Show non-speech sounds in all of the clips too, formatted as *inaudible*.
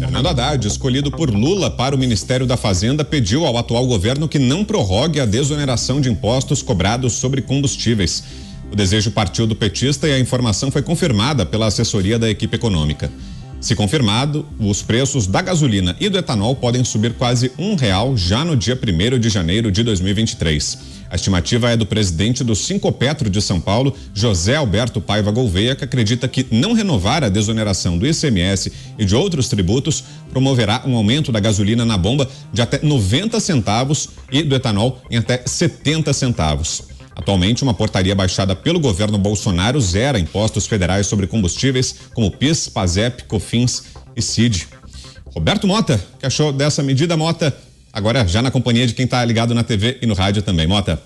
Fernando Haddad, escolhido por Lula para o Ministério da Fazenda, pediu ao atual governo que não prorrogue a desoneração de impostos cobrados sobre combustíveis. O desejo partiu do petista e a informação foi confirmada pela assessoria da equipe econômica. Se confirmado, os preços da gasolina e do etanol podem subir quase um real já no dia 1 de janeiro de 2023. A estimativa é do presidente do Sincopetro de São Paulo, José Alberto Paiva Gouveia, que acredita que não renovar a desoneração do ICMS e de outros tributos promoverá um aumento da gasolina na bomba de até 90 centavos e do etanol em até 70 centavos. Atualmente, uma portaria baixada pelo governo Bolsonaro zera impostos federais sobre combustíveis como PIS, PASEP, COFINS e CID. Roberto Mota, que achou dessa medida, Mota? Agora já na companhia de quem está ligado na TV e no rádio também. Mota.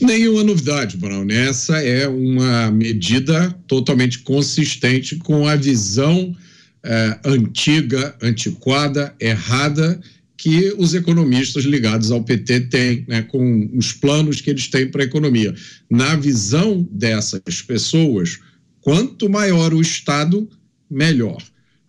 Nenhuma novidade, Brown. Essa é uma medida totalmente consistente com a visão eh, antiga, antiquada, errada que os economistas ligados ao PT têm, né, com os planos que eles têm para a economia. Na visão dessas pessoas, quanto maior o Estado, melhor.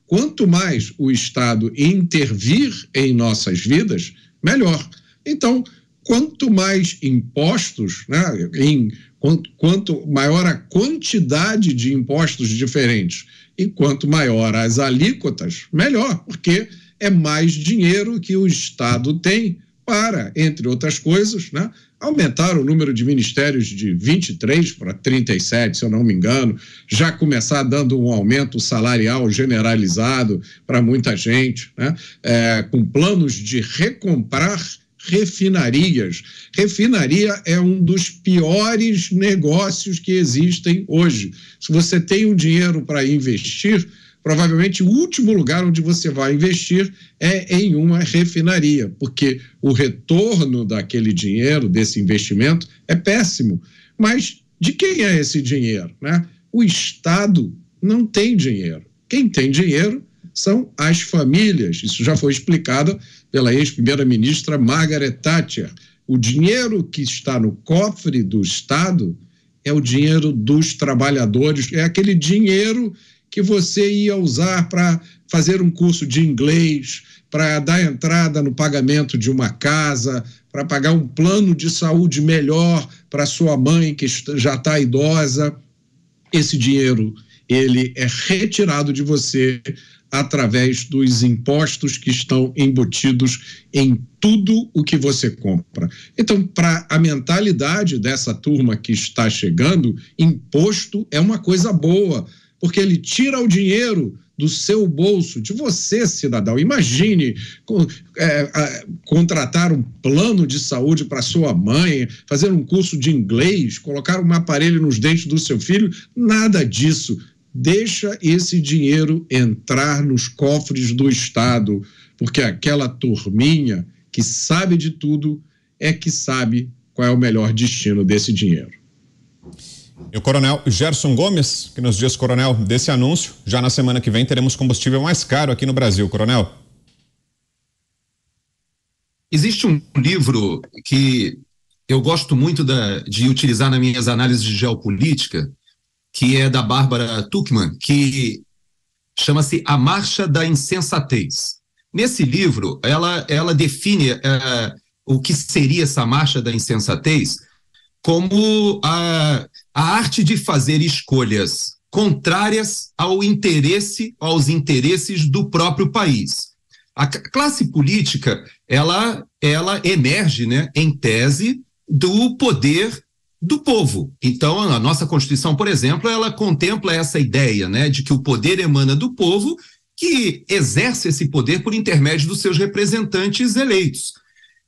Quanto mais o Estado intervir em nossas vidas, melhor. Então, quanto mais impostos, né, em, quanto, quanto maior a quantidade de impostos diferentes e quanto maior as alíquotas, melhor, porque é mais dinheiro que o Estado tem para, entre outras coisas, né, aumentar o número de ministérios de 23 para 37, se eu não me engano, já começar dando um aumento salarial generalizado para muita gente, né, é, com planos de recomprar refinarias. Refinaria é um dos piores negócios que existem hoje. Se você tem o um dinheiro para investir, provavelmente o último lugar onde você vai investir é em uma refinaria, porque o retorno daquele dinheiro, desse investimento, é péssimo. Mas de quem é esse dinheiro? Né? O Estado não tem dinheiro. Quem tem dinheiro são as famílias. Isso já foi explicado pela ex-primeira-ministra Margaret Thatcher. O dinheiro que está no cofre do Estado é o dinheiro dos trabalhadores, é aquele dinheiro que você ia usar para fazer um curso de inglês, para dar entrada no pagamento de uma casa, para pagar um plano de saúde melhor para sua mãe que já está idosa. Esse dinheiro ele é retirado de você através dos impostos que estão embutidos em tudo o que você compra. Então, para a mentalidade dessa turma que está chegando, imposto é uma coisa boa porque ele tira o dinheiro do seu bolso, de você, cidadão. Imagine é, é, contratar um plano de saúde para sua mãe, fazer um curso de inglês, colocar um aparelho nos dentes do seu filho, nada disso. Deixa esse dinheiro entrar nos cofres do Estado, porque aquela turminha que sabe de tudo é que sabe qual é o melhor destino desse dinheiro. E o coronel Gerson Gomes, que nos diz, coronel, desse anúncio, já na semana que vem teremos combustível mais caro aqui no Brasil, coronel. Existe um livro que eu gosto muito da, de utilizar nas minhas análises de geopolítica, que é da Bárbara Tuchman, que chama-se A Marcha da Insensatez. Nesse livro, ela, ela define é, o que seria essa marcha da insensatez como a, a arte de fazer escolhas contrárias ao interesse, aos interesses do próprio país. A classe política, ela, ela emerge, né, em tese, do poder do povo. Então, a nossa Constituição, por exemplo, ela contempla essa ideia, né, de que o poder emana do povo, que exerce esse poder por intermédio dos seus representantes eleitos.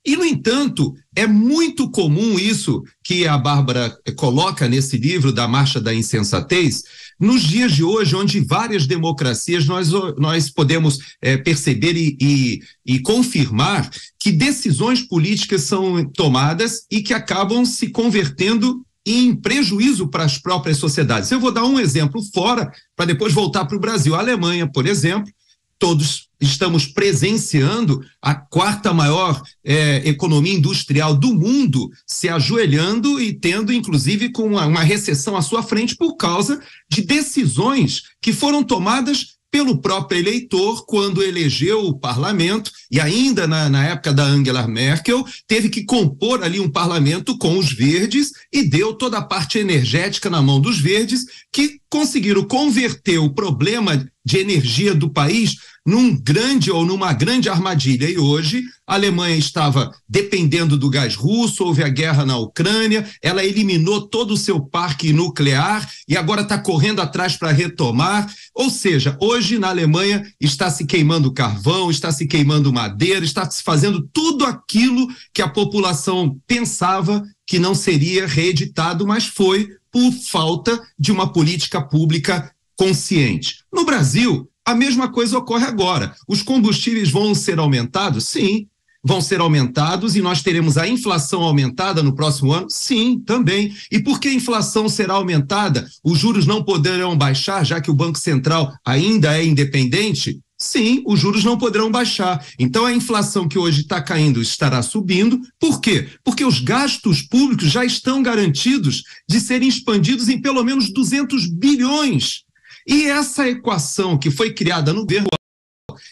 E, no entanto, é muito comum isso que a Bárbara coloca nesse livro da Marcha da Insensatez, nos dias de hoje, onde várias democracias nós, nós podemos é, perceber e, e, e confirmar que decisões políticas são tomadas e que acabam se convertendo em prejuízo para as próprias sociedades. Eu vou dar um exemplo fora, para depois voltar para o Brasil. A Alemanha, por exemplo, todos estamos presenciando a quarta maior é, economia industrial do mundo se ajoelhando e tendo, inclusive, com uma, uma recessão à sua frente por causa de decisões que foram tomadas pelo próprio eleitor quando elegeu o parlamento e ainda na, na época da Angela Merkel, teve que compor ali um parlamento com os verdes e deu toda a parte energética na mão dos verdes, que conseguiram converter o problema de energia do país num grande ou numa grande armadilha. E hoje a Alemanha estava dependendo do gás russo, houve a guerra na Ucrânia, ela eliminou todo o seu parque nuclear e agora está correndo atrás para retomar. Ou seja, hoje na Alemanha está se queimando carvão, está se queimando madeira, está se fazendo tudo aquilo que a população pensava que não seria reeditado, mas foi por falta de uma política pública consciente. No Brasil, a mesma coisa ocorre agora. Os combustíveis vão ser aumentados? Sim. Vão ser aumentados e nós teremos a inflação aumentada no próximo ano? Sim, também. E por que a inflação será aumentada? Os juros não poderão baixar, já que o Banco Central ainda é independente? Sim, os juros não poderão baixar. Então a inflação que hoje está caindo estará subindo. Por quê? Porque os gastos públicos já estão garantidos de serem expandidos em pelo menos 200 bilhões. E essa equação que foi criada no governo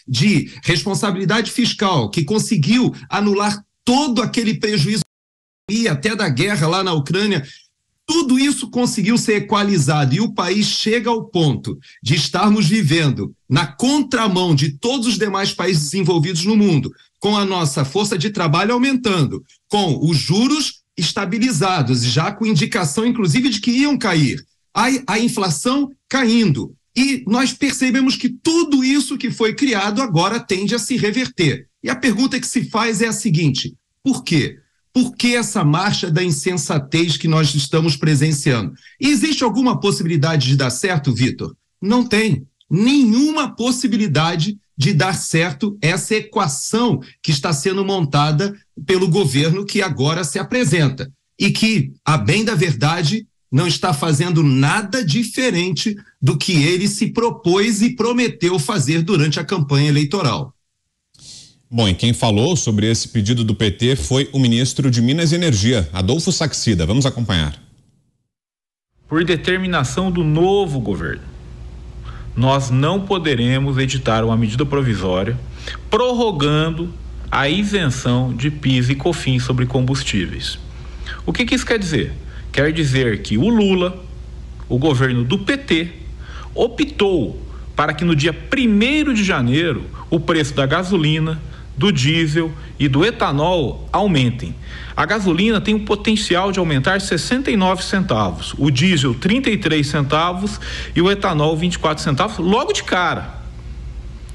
de responsabilidade fiscal, que conseguiu anular todo aquele prejuízo e até da guerra lá na Ucrânia tudo isso conseguiu ser equalizado e o país chega ao ponto de estarmos vivendo na contramão de todos os demais países desenvolvidos no mundo, com a nossa força de trabalho aumentando, com os juros estabilizados, já com indicação, inclusive, de que iam cair, a, a inflação caindo. E nós percebemos que tudo isso que foi criado agora tende a se reverter. E a pergunta que se faz é a seguinte: por quê? Por que essa marcha da insensatez que nós estamos presenciando? Existe alguma possibilidade de dar certo, Vitor? Não tem nenhuma possibilidade de dar certo essa equação que está sendo montada pelo governo que agora se apresenta e que, a bem da verdade, não está fazendo nada diferente do que ele se propôs e prometeu fazer durante a campanha eleitoral. Bom, e quem falou sobre esse pedido do PT foi o ministro de Minas e Energia, Adolfo Saxida. Vamos acompanhar. Por determinação do novo governo, nós não poderemos editar uma medida provisória prorrogando a isenção de PIS e COFINS sobre combustíveis. O que, que isso quer dizer? Quer dizer que o Lula, o governo do PT, optou para que no dia 1 de janeiro o preço da gasolina, do diesel e do etanol aumentem. A gasolina tem o potencial de aumentar 69 centavos, o diesel 33 centavos e o etanol 24 centavos logo de cara.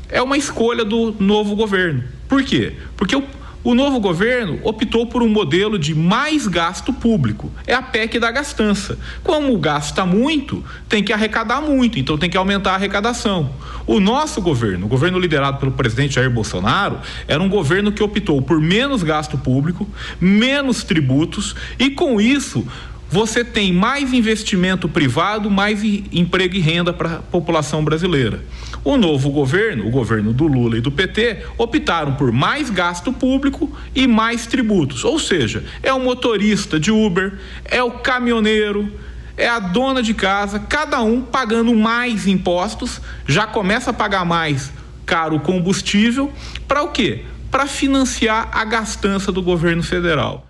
É uma escolha do novo governo. Por quê? Porque o o novo governo optou por um modelo de mais gasto público. É a PEC da gastança. Como gasta tá muito, tem que arrecadar muito, então tem que aumentar a arrecadação. O nosso governo, o governo liderado pelo presidente Jair Bolsonaro, era um governo que optou por menos gasto público, menos tributos e com isso você tem mais investimento privado, mais emprego e renda para a população brasileira. O novo governo, o governo do Lula e do PT, optaram por mais gasto público e mais tributos. Ou seja, é o motorista de Uber, é o caminhoneiro, é a dona de casa, cada um pagando mais impostos, já começa a pagar mais caro o combustível, para o quê? Para financiar a gastança do governo federal.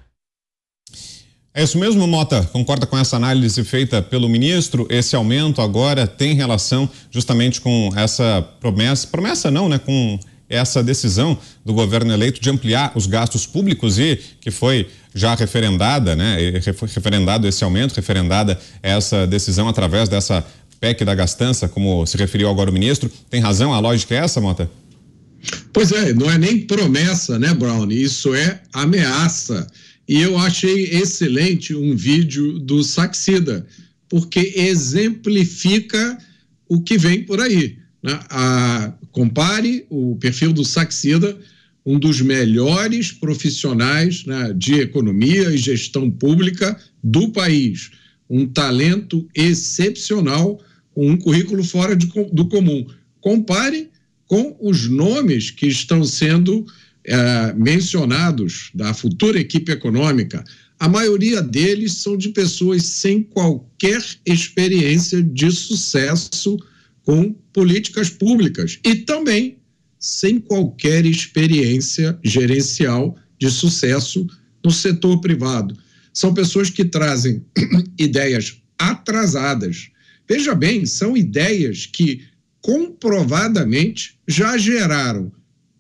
É isso mesmo, Mota? Concorda com essa análise feita pelo ministro? Esse aumento agora tem relação justamente com essa promessa, promessa não, né? Com essa decisão do governo eleito de ampliar os gastos públicos e que foi já referendada, né? Referendado esse aumento, referendada essa decisão através dessa PEC da gastança, como se referiu agora o ministro. Tem razão? A lógica é essa, Mota? Pois é, não é nem promessa, né, Brown? Isso é ameaça. E eu achei excelente um vídeo do Saxida, porque exemplifica o que vem por aí. Né? A, compare o perfil do Saxida, um dos melhores profissionais né, de economia e gestão pública do país. Um talento excepcional, com um currículo fora de, do comum. Compare com os nomes que estão sendo é, mencionados da futura equipe econômica, a maioria deles são de pessoas sem qualquer experiência de sucesso com políticas públicas e também sem qualquer experiência gerencial de sucesso no setor privado. São pessoas que trazem *clears throat* ideias atrasadas. Veja bem, são ideias que comprovadamente já geraram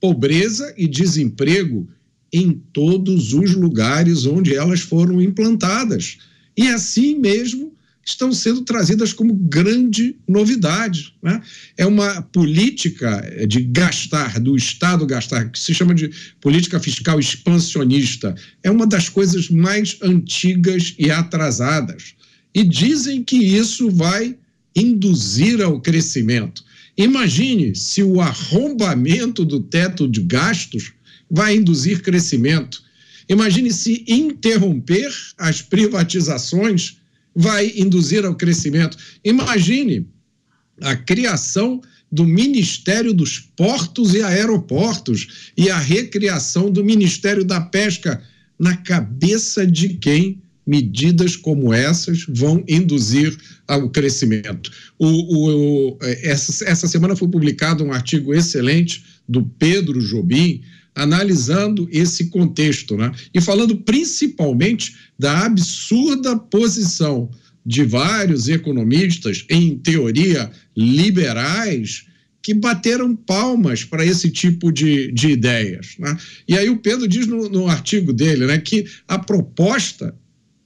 pobreza e desemprego em todos os lugares onde elas foram implantadas. E assim mesmo estão sendo trazidas como grande novidade. Né? É uma política de gastar, do Estado gastar, que se chama de política fiscal expansionista. É uma das coisas mais antigas e atrasadas. E dizem que isso vai induzir ao crescimento. Imagine se o arrombamento do teto de gastos vai induzir crescimento. Imagine se interromper as privatizações vai induzir ao crescimento. Imagine a criação do Ministério dos Portos e Aeroportos e a recriação do Ministério da Pesca na cabeça de quem medidas como essas vão induzir ao crescimento. O, o, o, eh, essa, essa semana foi publicado um artigo excelente do Pedro Jobim, analisando esse contexto, né? E falando principalmente da absurda posição de vários economistas, em teoria liberais, que bateram palmas para esse tipo de, de ideias. Né? E aí o Pedro diz no, no artigo dele né, que a proposta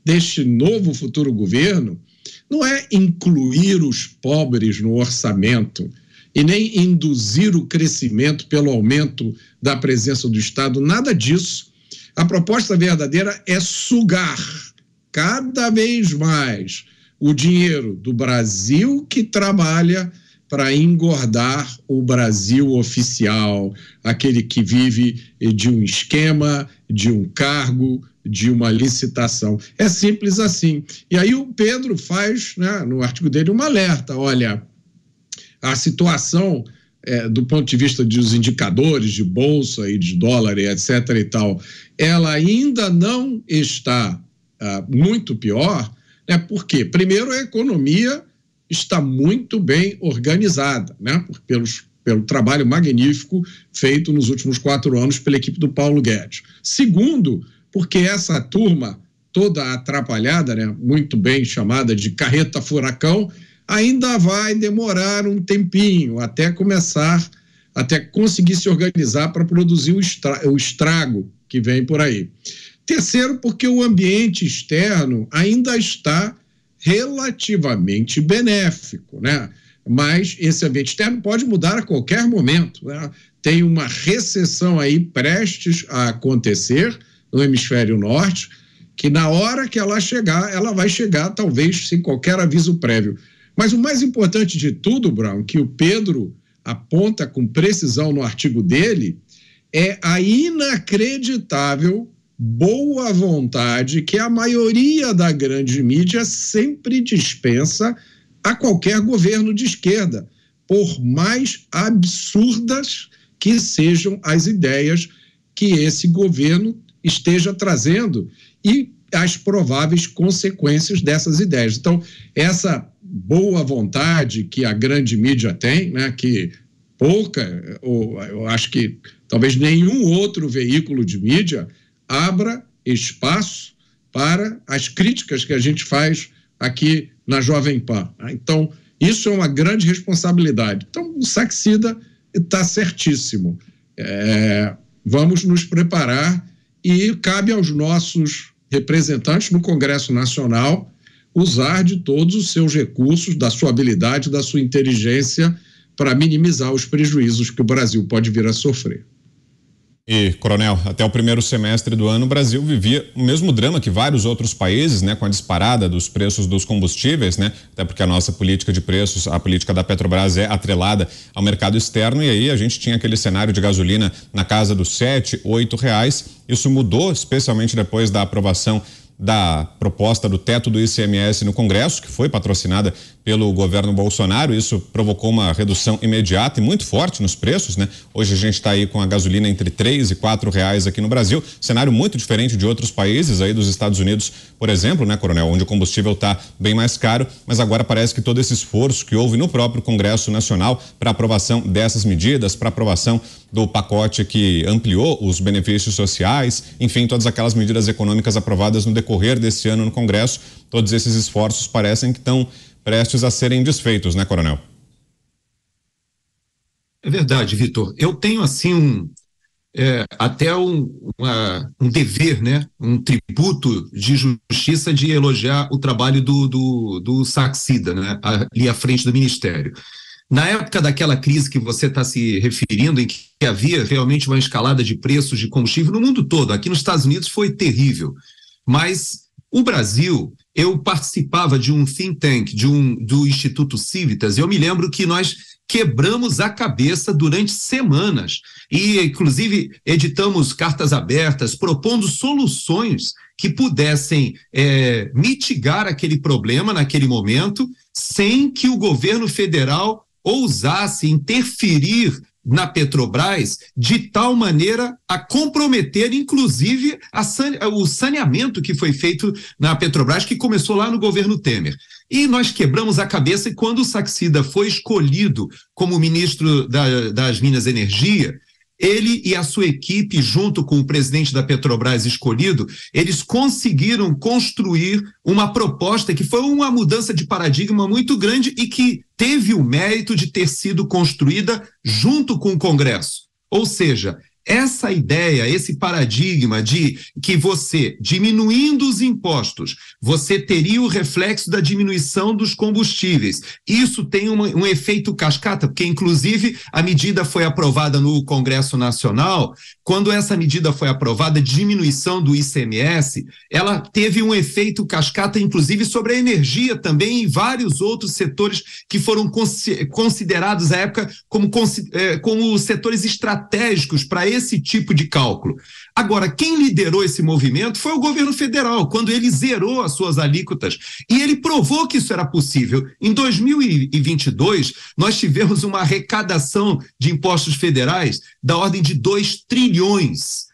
deste novo futuro governo não é incluir os pobres no orçamento e nem induzir o crescimento pelo aumento da presença do Estado, nada disso. A proposta verdadeira é sugar cada vez mais o dinheiro do Brasil que trabalha para engordar o Brasil oficial, aquele que vive de um esquema, de um cargo, de uma licitação. É simples assim. E aí o Pedro faz, né, no artigo dele, um alerta: olha, a situação. É, do ponto de vista dos indicadores de bolsa e de dólar e etc e tal, ela ainda não está ah, muito pior, né? Porque primeiro a economia está muito bem organizada, né? Pelos, pelo trabalho magnífico feito nos últimos quatro anos pela equipe do Paulo Guedes. Segundo, porque essa turma toda atrapalhada, né? Muito bem chamada de carreta furacão, ainda vai demorar um tempinho até começar, até conseguir se organizar para produzir o, estra o estrago que vem por aí. Terceiro, porque o ambiente externo ainda está relativamente benéfico, né? Mas esse ambiente externo pode mudar a qualquer momento. Né? Tem uma recessão aí prestes a acontecer no hemisfério norte, que na hora que ela chegar, ela vai chegar talvez sem qualquer aviso prévio. Mas o mais importante de tudo, Brown, que o Pedro aponta com precisão no artigo dele, é a inacreditável boa vontade que a maioria da grande mídia sempre dispensa a qualquer governo de esquerda, por mais absurdas que sejam as ideias que esse governo esteja trazendo e as prováveis consequências dessas ideias. Então, essa boa vontade que a grande mídia tem, né, que pouca, ou eu acho que talvez nenhum outro veículo de mídia abra espaço para as críticas que a gente faz aqui na Jovem Pan. Né? Então, isso é uma grande responsabilidade. Então, o Saxida está certíssimo. É, vamos nos preparar e cabe aos nossos representantes no Congresso Nacional usar de todos os seus recursos, da sua habilidade, da sua inteligência para minimizar os prejuízos que o Brasil pode vir a sofrer. E, Coronel, até o primeiro semestre do ano, o Brasil vivia o mesmo drama que vários outros países, né, com a disparada dos preços dos combustíveis, né, até porque a nossa política de preços, a política da Petrobras é atrelada ao mercado externo, e aí a gente tinha aquele cenário de gasolina na casa dos sete, oito reais. Isso mudou, especialmente depois da aprovação da proposta do teto do ICMS no Congresso, que foi patrocinada pelo governo Bolsonaro. Isso provocou uma redução imediata e muito forte nos preços, né? Hoje a gente está aí com a gasolina entre três e quatro reais aqui no Brasil, cenário muito diferente de outros países aí dos Estados Unidos, por exemplo, né, Coronel, onde o combustível está bem mais caro. Mas agora parece que todo esse esforço que houve no próprio Congresso Nacional para aprovação dessas medidas, para aprovação do pacote que ampliou os benefícios sociais, enfim, todas aquelas medidas econômicas aprovadas no decorrer decorrer deste ano no Congresso. Todos esses esforços parecem que estão prestes a serem desfeitos, né, Coronel? É verdade, Vitor. Eu tenho, assim, um, é, até um, uma, um dever, né? um tributo de justiça de elogiar o trabalho do, do, do Saxida, né? ali à frente do Ministério. Na época daquela crise que você está se referindo, em que havia realmente uma escalada de preços de combustível no mundo todo, aqui nos Estados Unidos foi terrível. Mas o Brasil, eu participava de um think tank, de um do Instituto Civitas, e eu me lembro que nós quebramos a cabeça durante semanas e inclusive editamos cartas abertas propondo soluções que pudessem é, mitigar aquele problema naquele momento sem que o governo federal ousasse interferir na Petrobras de tal maneira a comprometer, inclusive, a san... o saneamento que foi feito na Petrobras, que começou lá no governo Temer. E nós quebramos a cabeça e quando o Saxida foi escolhido como ministro da, das Minas e Energia, ele e a sua equipe, junto com o presidente da Petrobras escolhido, eles conseguiram construir uma proposta que foi uma mudança de paradigma muito grande e que teve o mérito de ter sido construída junto com o Congresso. Ou seja, essa ideia, esse paradigma de que você, diminuindo os impostos, você teria o reflexo da diminuição dos combustíveis. Isso tem uma, um efeito cascata, porque, inclusive, a medida foi aprovada no Congresso Nacional. Quando essa medida foi aprovada, diminuição do ICMS, ela teve um efeito cascata, inclusive, sobre a energia também e vários outros setores que foram considerados à época como, eh, como setores estratégicos para esse tipo de cálculo. Agora, quem liderou esse movimento foi o governo federal, quando ele zerou as suas alíquotas. E ele provou que isso era possível. Em 2022, nós tivemos uma arrecadação de impostos federais da ordem de 2 trilhões.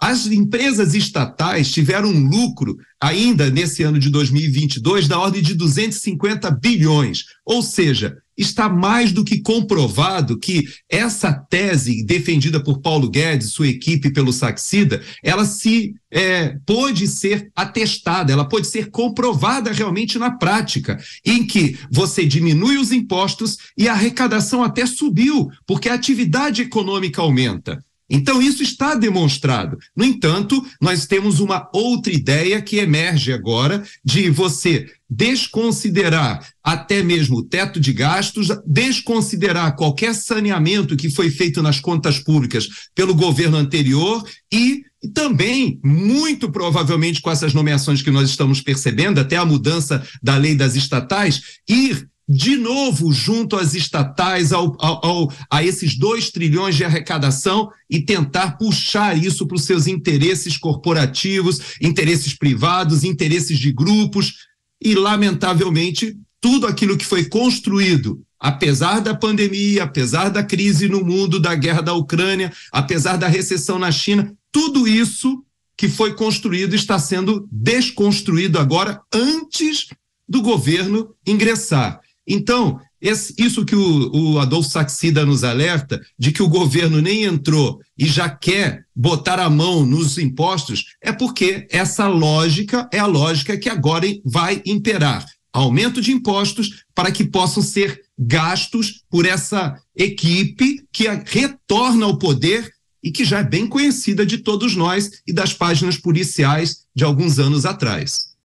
As empresas estatais tiveram um lucro ainda nesse ano de 2022 da ordem de 250 bilhões. Ou seja, está mais do que comprovado que essa tese defendida por Paulo Guedes, sua equipe pelo Saxida, ela se é, pode ser atestada, ela pode ser comprovada realmente na prática, em que você diminui os impostos e a arrecadação até subiu, porque a atividade econômica aumenta. Então, isso está demonstrado. No entanto, nós temos uma outra ideia que emerge agora de você desconsiderar até mesmo o teto de gastos, desconsiderar qualquer saneamento que foi feito nas contas públicas pelo governo anterior e e também, muito provavelmente, com essas nomeações que nós estamos percebendo, até a mudança da lei das estatais, ir de novo junto às estatais, ao, ao, ao, a esses 2 trilhões de arrecadação e tentar puxar isso para os seus interesses corporativos, interesses privados, interesses de grupos. E, lamentavelmente, tudo aquilo que foi construído, apesar da pandemia, apesar da crise no mundo, da guerra da Ucrânia, apesar da recessão na China, tudo isso que foi construído está sendo desconstruído agora antes do governo ingressar. Então, esse, isso que o, o Adolfo Saxida nos alerta, de que o governo nem entrou e já quer botar a mão nos impostos, é porque essa lógica é a lógica que agora vai imperar. Aumento de impostos para que possam ser gastos por essa equipe que retorna ao poder e que já é bem conhecida de todos nós e das páginas policiais de alguns anos atrás.